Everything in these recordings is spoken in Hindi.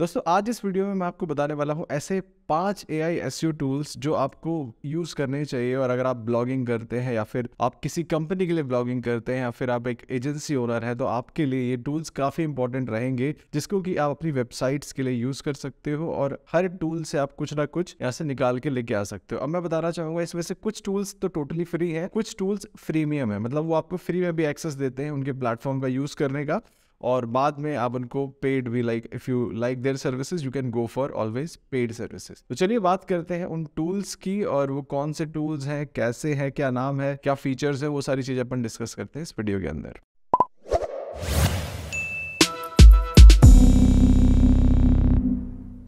दोस्तों आज इस वीडियो में मैं आपको बताने वाला हूँ ऐसे पांच A I S U tools जो आपको यूज करने चाहिए और अगर आप ब्लॉगिंग करते हैं या फिर आप किसी कंपनी के लिए ब्लॉगिंग करते हैं या फिर आप एक एजेंसी ओनर है तो आपके लिए ये टूल्स काफी इंपॉर्टेंट रहेंगे जिसको कि आप अपनी वेबसाइट्स के लिए यूज कर सकते हो और हर टूल से आप कुछ ना कुछ यहाँ से निकाल के लेके आ सकते हो अब मैं बताना चाहूंगा इसमें से कुछ टूल्स तो टोटली फ्री है कुछ टूल्स फ्रीमियम है मतलब वो आपको फ्री में भी एक्सेस देते हैं उनके प्लेटफॉर्म का यूज करने का और बाद में आप उनको पेड भी like if you like their services you can go for always paid services तो चलिए बात करते हैं उन टूल्स की और वो कौन से टूल्स हैं कैसे हैं क्या नाम है क्या फीचर्स है वो सारी चीजें अपन डिस्कस करते हैं इस वीडियो के अंदर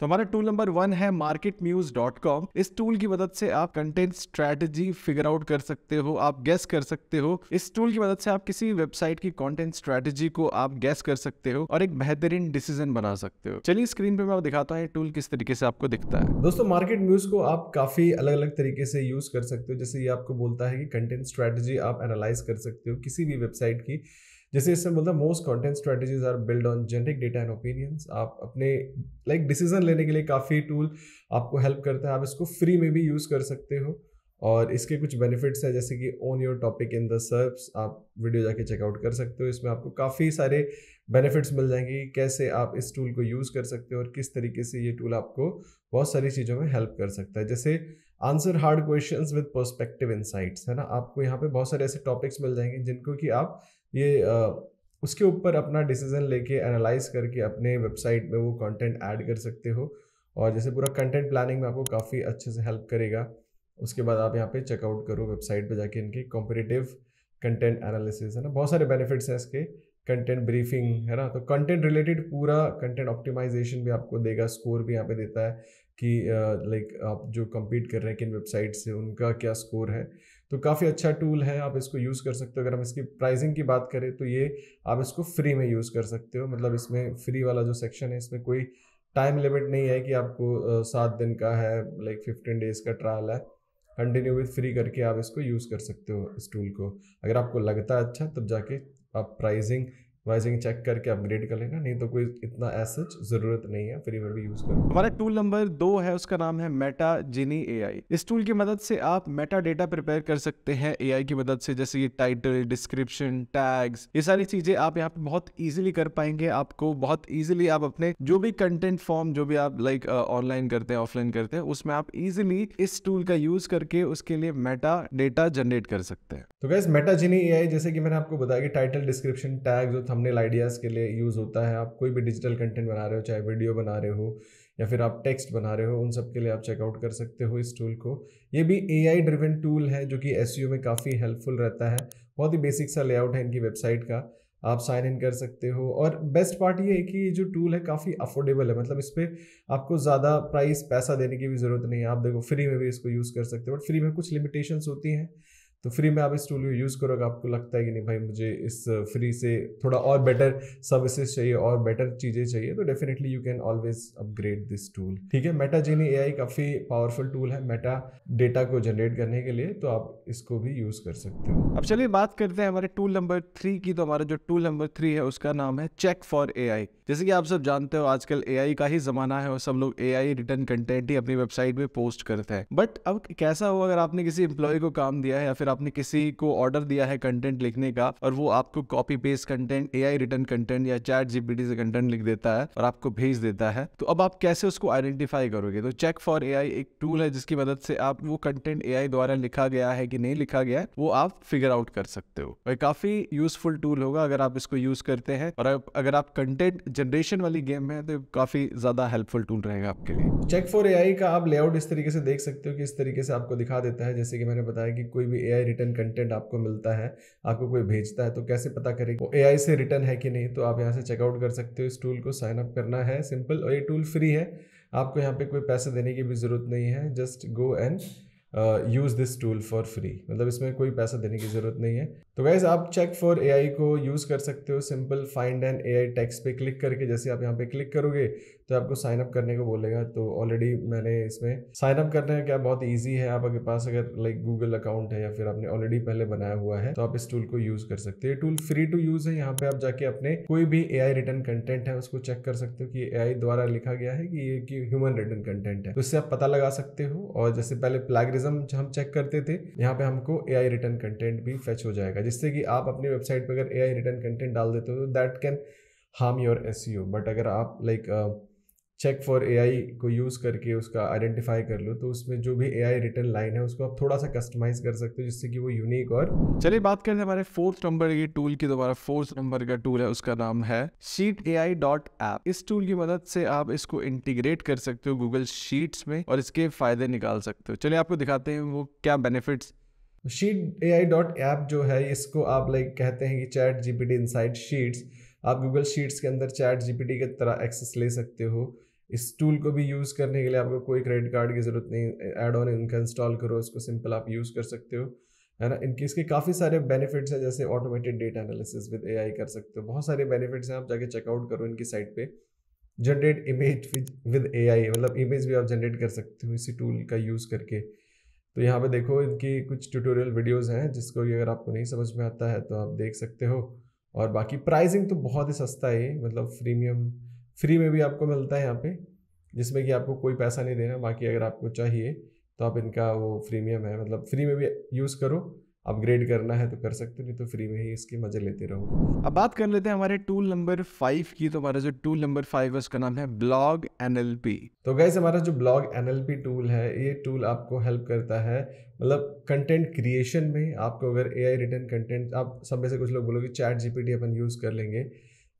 तो हमारा टूल नंबर वन है मार्केट न्यूज डॉट कॉम इस टूल की मदद से आप कंटेंट स्ट्रैटेजी फिगर आउट कर सकते हो आप गेस कर सकते हो इस टूल की मदद से आप किसी वेबसाइट की कंटेंट स्ट्रैटेजी को आप गैस कर सकते हो और एक बेहतरीन डिसीजन बना सकते हो चलिए स्क्रीन पे मैं दिखाता हूँ टूल किस तरीके से आपको दिखता है दोस्तों मार्केट न्यूज को आप काफी अलग अलग तरीके से यूज कर सकते हो जैसे ये आपको बोलता है कि कंटेंट स्ट्रैटेजी आप एनालाइज कर सकते हो किसी भी वेबसाइट की जैसे इससे बोलता most content strategies are build on generic data and opinions आप अपने लाइक like, डिसीजन लेने के लिए काफ़ी टूल आपको हेल्प करता है आप इसको फ्री में भी यूज़ कर सकते हो और इसके कुछ बेनिफिट्स हैं जैसे कि own your topic in the SERPs आप वीडियो जाके चेकआउट कर सकते हो इसमें आपको काफ़ी सारे बेनिफिट्स मिल जाएंगे कैसे आप इस टूल को यूज़ कर सकते हो और किस तरीके से ये टूल आपको बहुत सारी चीज़ों में हेल्प कर सकता है जैसे answer hard questions with perspective insights है ना आपको यहाँ पे बहुत सारे ऐसे टॉपिक्स मिल जाएंगे जिनको कि आप ये आ, उसके ऊपर अपना डिसीजन लेके एनालाइज करके अपने वेबसाइट में वो कंटेंट ऐड कर सकते हो और जैसे पूरा कंटेंट प्लानिंग में आपको काफ़ी अच्छे से हेल्प करेगा उसके बाद आप यहाँ पे चेकआउट करो वेबसाइट पे जाके इनके कॉम्पिटेटिव कंटेंट एनालिसिस है ना बहुत सारे बेनिफिट्स हैं इसके कंटेंट ब्रीफिंग है ना तो कंटेंट रिलेटेड पूरा कंटेंट ऑप्टिमाइजेशन भी आपको देगा स्कोर भी यहाँ पे देता है कि लाइक uh, like, आप जो कम्पीट कर रहे हैं किन वेबसाइट से उनका क्या स्कोर है तो काफ़ी अच्छा टूल है आप इसको यूज़ कर सकते हो अगर हम इसकी प्राइसिंग की बात करें तो ये आप इसको फ्री में यूज़ कर सकते हो मतलब इसमें फ्री वाला जो सेक्शन है इसमें कोई टाइम लिमिट नहीं है कि आपको सात दिन का है लाइक फिफ्टीन डेज़ का ट्रायल है कंटिन्यू विथ फ्री करके आप इसको यूज़ कर सकते हो इस टूल को अगर आपको लगता है अच्छा तब जाके आप प्राइजिंग वाइजिंग चेक करके अपग्रेड कर लेना नहीं तो कोई इतना एसच जरूरत नहीं है फ्री में भी यूज करो हमारा टूल नंबर दो है उसका नाम है मेटा जिनी ए इस टूल की मदद से आप मेटा डेटा प्रिपेयर कर सकते हैं ए की मदद से जैसे ये टाइटल डिस्क्रिप्शन टैग्स ये सारी चीजें आप यहाँ पे बहुत ईजिली कर पाएंगे आपको बहुत ईजिली आप अपने जो भी कंटेंट फॉर्म जो भी आप लाइक ऑनलाइन करते हैं ऑफलाइन करते हैं उसमें आप इजिली इस टूल का यूज करके उसके लिए मेटा डेटा जनरेट कर सकते हैं तो गैस मेटा जिनी ए जैसे कि मैंने आपको बताया कि टाइटल डिस्क्रिप्शन टैग जो थंबनेल आइडियाज़ के लिए यूज़ होता है आप कोई भी डिजिटल कंटेंट बना रहे हो चाहे वीडियो बना रहे हो या फिर आप टेक्स्ट बना रहे हो उन सब के लिए आप चेकआउट कर सकते हो इस टूल को ये भी ए आई ड्रिवन टूल है जो कि एस e में काफ़ी हेल्पफुल रहता है बहुत ही बेसिक सा लेआउट है इनकी वेबसाइट का आप साइन इन कर सकते हो और बेस्ट पार्ट ये है कि ये जो टूल है काफ़ी अफोर्डेबल है मतलब इस पर आपको ज़्यादा प्राइस पैसा देने की भी ज़रूरत नहीं है आप देखो फ्री में भी इसको यूज़ कर सकते हो बट फ्री में कुछ लिमिटेशंस होती हैं तो फ्री में आप इस टूल को यूज़ करो अगर आपको लगता है कि नहीं भाई मुझे इस फ्री uh, से थोड़ा और बेटर सर्विसेज चाहिए और बेटर चीज़ें चाहिए तो definitely you can always upgrade this tool ठीक है मेटा जेनी ए काफ़ी पावरफुल टूल है मेटा डेटा को जनरेट करने के लिए तो आप इसको भी यूज़ कर सकते हो अब चलिए बात करते हैं हमारे टूल नंबर थ्री की तो हमारा जो टूल नंबर थ्री है उसका नाम है चेक फॉर ए जैसे कि आप सब जानते हो आजकल ए का ही ज़माना है और सब लोग ए आई रिटर्न कंटेंट ही अपनी वेबसाइट पर पोस्ट करते हैं बट अब कैसा हो अगर आपने किसी एम्प्लॉय को काम दिया है या फिर आपने किसी को ऑर्डर दिया है कंटेंट लिखने का और वो आपको copy paste content A I written content या चैट जीपीटी से कंटेंट लिख देता है और आपको भेज देता है तो अब आप कैसे उसको आइडेंटिफाई करोगे तो चेक फॉर ए एक टूल है जिसकी मदद से आप वो कंटेंट ए द्वारा लिखा गया है कि नहीं लिखा गया है वो आप फिगर आउट कर सकते हो और काफी यूजफुल टूल होगा अगर आप इसको यूज करते हैं और अगर आप कंटेंट जनरेशन वाली गेम है तो काफी ज्यादा हेल्पफुल टूल रहेगा आपके लिए चेक फॉर ए का आप लेआउट इस तरीके से देख सकते हो कि इस तरीके से आपको दिखा देता है जैसे कि मैंने बताया कि कोई भी ए है रिटर्न कंटेंट आपको मिलता है आपको कोई भेजता है तो कैसे पता करें वो ए से रिटर्न है कि नहीं तो आप यहाँ से चेकआउट कर सकते हो इस टूल को साइन अप करना है सिंपल और ये टूल फ्री है आपको यहाँ पे कोई पैसे देने की भी ज़रूरत नहीं है just go and use this tool for free मतलब इसमें कोई पैसा देने की ज़रूरत नहीं है तो गाइज आप चेक फॉर ए को यूज़ कर सकते हो simple find an A I text पे क्लिक करके जैसे आप यहाँ पे क्लिक करोगे तो आपको साइन अप करने को बोलेगा तो ऑलरेडी मैंने इसमें साइन अप का क्या बहुत ईजी है आपके पास अगर लाइक गूगल अकाउंट है या फिर आपने ऑलरेडी पहले बनाया हुआ है तो आप इस टूल को यूज़ कर सकते हो ये टूल फ्री टू यूज़ है यहाँ पे आप जाके अपने कोई भी ए आई रिटर्न कंटेंट है उसको चेक कर सकते हो कि ए द्वारा लिखा गया है कि ये कि ह्यूमन रिटर्न कंटेंट है तो इससे आप पता लगा सकते हो और जैसे पहले प्लेगरिज्म हम चेक करते थे यहाँ पे हमको ए आई रिटर्न कंटेंट भी फैच हो जाएगा जाएगा जिससे कि आप अपनी वेबसाइट पर अगर ए आई रिटर्न कंटेंट डाल देते हो तो that can harm your S but अगर आप like check for A I को यूज़ करके उसका आइडेंटिफाई कर लो तो उसमें जो भी ए आई रिटर्न लाइन है उसको आप थोड़ा सा कस्टमाइज कर सकते हो जिससे कि वो यूनिक और चलिए बात करते हैं हमारे फोर्थ नंबर के टूल की दोबारा फोर्थ नंबर का टूल है उसका नाम है Sheet A I dot app इस टूल की मदद से आप इसको इंटीग्रेट कर सकते हो गूगल शीट्स में और इसके फायदे निकाल सकते हो चलिए आपको दिखाते हैं वो क्या benefits Sheet A I dot app जो है इसको आप लाइक कहते हैं कि chat G P T inside sheets आप गूगल शीट्स के अंदर चैट जी पी टी की तरह एक्सेस ले सकते हो इस टूल को भी यूज़ करने के लिए आपको कोई क्रेडिट कार्ड की ज़रूरत नहीं एड ऑन इनका इंस्टॉल करो इसको सिंपल आप यूज़ कर सकते हो है ना इनके इसके काफ़ी सारे बेनिफिट्स हैं जैसे automated data analysis with I कर सकते हो बहुत सारे बेनिफिट्स हैं आप जाके चेकआउट करो इनकी साइट पे जनरेट इमेज विद आई मतलब इमेज भी आप जनरेट कर सकते हो इसी टूल का यूज़ करके तो यहाँ पे देखो इनकी कुछ ट्यूटोरियल वीडियोस हैं जिसको ये अगर आपको नहीं समझ में आता है तो आप देख सकते हो और बाकी प्राइसिंग तो बहुत ही सस्ता है मतलब फ्रीमियम फ्री में भी आपको मिलता है यहाँ पे जिसमें कि आपको कोई पैसा नहीं देना बाकी अगर आपको चाहिए तो आप इनका वो फ्रीमियम है मतलब फ्री में भी यूज़ करो अपग्रेड करना है तो कर सकते नहीं तो फ्री में ही इसके मजे लेते रहो अब बात कर लेते हैं हमारे टूल नंबर फाइव की तो हमारा जो टूल नंबर फाइव है उसका नाम है ब्लॉग एन तो गैस हमारा जो ब्लॉग एन टूल है ये टूल आपको हेल्प करता है मतलब कंटेंट क्रिएशन में आपको अगर ए आई रिटर्न कंटेंट आप सब में से कुछ लोग बोलोगे चैट जीपीटी अपन यूज़ कर लेंगे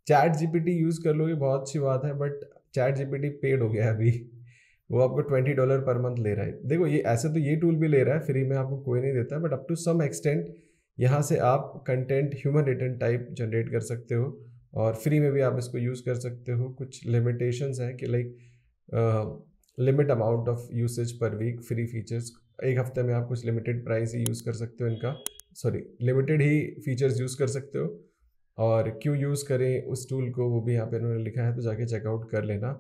चैट जीपीटी यूज़ कर लोगे बहुत अच्छी बात है बट चैट जीपीटी पेड हो गया अभी वो आपको ट्वेंटी डॉलर पर मंथ ले रहा है देखो ये ऐसे तो ये टूल भी ले रहा है फ्री में आपको कोई नहीं देता but up to some extent यहाँ से आप content human written type generate कर सकते हो और फ्री में भी आप इसको यूज़ कर सकते हो कुछ लिमिटेशंस हैं कि like limit amount of usage per week free features एक हफ्ते में आप कुछ लिमिटेड प्राइस ही यूज़ कर सकते हो इनका सॉरी लिमिटेड ही फीचर्स यूज़ कर सकते हो और क्यों यूज़ करें उस टूल को वो भी यहाँ पे इन्होंने लिखा है तो जाके चेकआउट कर लेना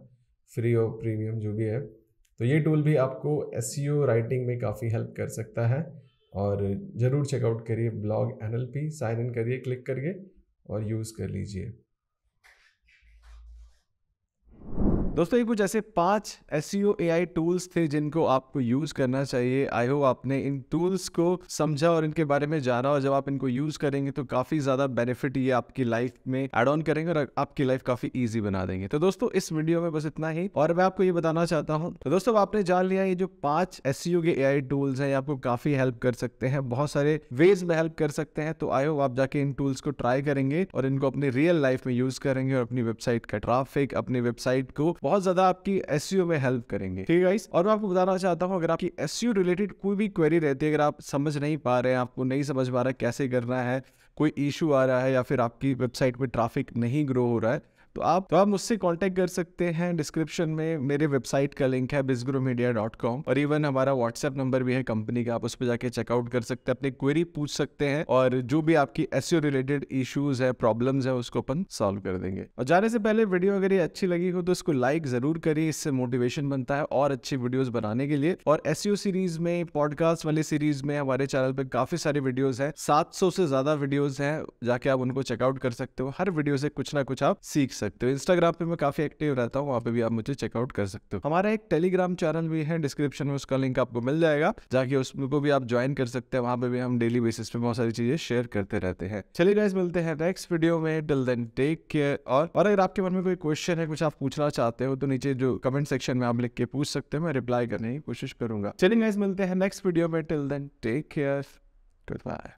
फ्री और प्रीमियम जो भी है तो ये टूल भी आपको एस राइटिंग e में काफ़ी हेल्प कर सकता है और ज़रूर चेकआउट करिए ब्लॉग एन साइन इन करिए क्लिक करिए और यूज़ कर लीजिए दोस्तों ये कुछ ऐसे पांच एस ए आई टूल्स थे जिनको आपको यूज करना चाहिए आई होप आपने इन टूल्स को समझा और इनके बारे में जाना और जब आप इनको यूज करेंगे तो काफी ज्यादा बेनिफिट ये आपकी लाइफ में एड ऑन करेंगे और आपकी लाइफ काफी ईजी बना देंगे तो दोस्तों इस वीडियो में बस इतना ही और मैं आपको ये बताना चाहता हूँ तो दोस्तों आपने जान लिया ये जो पांच एस सी e के ए आई टूल्स हैं ये आपको काफी हेल्प कर सकते हैं बहुत सारे वेज में हेल्प कर सकते हैं तो आई होप आप जाके इन टूल्स को ट्राई करेंगे और इनको अपने रियल लाइफ में यूज करेंगे और अपनी वेबसाइट का ट्राफिक अपनी वेबसाइट को बहुत ज्यादा आपकी एस e में हेल्प करेंगे ठीक है और मैं आपको बताना चाहता हूँ अगर आपकी एस रिलेटेड e कोई भी क्वेरी रहती है अगर आप समझ नहीं पा रहे हैं आपको नहीं समझ पा रहा कैसे करना है कोई इशू आ रहा है या फिर आपकी वेबसाइट पर ट्राफिक नहीं ग्रो हो रहा है तो आप तो आप मुझसे कॉन्टेक्ट कर सकते हैं डिस्क्रिप्शन में मेरे वेबसाइट का लिंक है बिजग्रो मीडिया डॉट कॉम और इवन हमारा व्हाट्सएप नंबर भी है कंपनी का आप उस पर जाके चेकआउट कर सकते हैं अपनी क्वेरी पूछ सकते हैं और जो भी आपकी एस रिलेटेड इशूज है प्रॉब्लम है उसको अपन सॉल्व कर देंगे और जाने से पहले वीडियो अगर ये अच्छी लगी हो तो इसको लाइक जरूर करिए इससे मोटिवेशन बनता है और अच्छी वीडियोज बनाने के लिए और एस सीरीज में पॉडकास्ट वाली सीरीज में हमारे चैनल पर काफी सारी वीडियोज है सात से ज्यादा वीडियोज हैं जाके आप उनको चेकआउट कर सकते हो हर वीडियो से कुछ ना कुछ आप सीख सकते हो इंस्टाग्राम पे मैं काफ़ी एक्टिव रहता हूँ वहाँ पे भी आप मुझे चेकआउट कर सकते हो हमारा एक टेलीग्राम चैनल भी है डिस्क्रिप्शन में उसका लिंक आपको मिल जाएगा जाके उसमें को भी आप ज्वाइन कर सकते हैं वहाँ पे भी हम डेली बेसिस पे बहुत सारी चीज़ें शेयर करते रहते हैं चलिए गाइज मिलते हैं नेक्स्ट वीडियो में टिल देन टेक केयर और और अगर आपके मन में कोई क्वेश्चन है कुछ आप पूछना चाहते हो तो नीचे जो कमेंट सेक्शन में आप लिख के पूछ सकते हो मैं रिप्लाई करने की कोशिश करूंगा चलिए गाइज मिलते हैं नेक्स्ट वीडियो में till then take care good bye